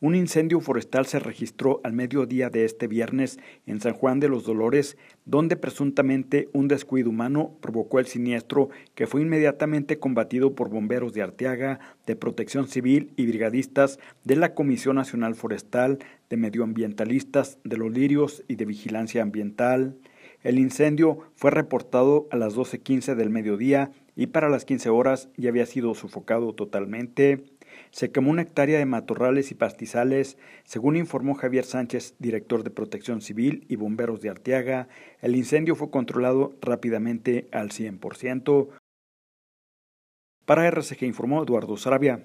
Un incendio forestal se registró al mediodía de este viernes en San Juan de los Dolores, donde presuntamente un descuido humano provocó el siniestro que fue inmediatamente combatido por bomberos de Arteaga, de Protección Civil y brigadistas de la Comisión Nacional Forestal, de medioambientalistas, de los lirios y de vigilancia ambiental. El incendio fue reportado a las 12.15 del mediodía y para las 15 horas ya había sido sofocado totalmente. Se quemó una hectárea de matorrales y pastizales, según informó Javier Sánchez, director de Protección Civil y Bomberos de Arteaga. El incendio fue controlado rápidamente al 100%. Para RCG informó Eduardo Sarabia.